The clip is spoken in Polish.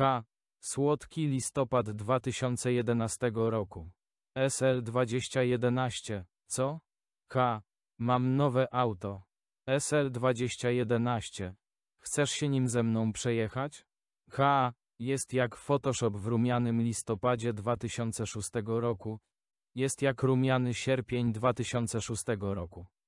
K. Słodki listopad 2011 roku. SL 2011, co? K. Mam nowe auto. SL 2011. Chcesz się nim ze mną przejechać? K. Jest jak Photoshop w rumianym listopadzie 2006 roku. Jest jak rumiany sierpień 2006 roku.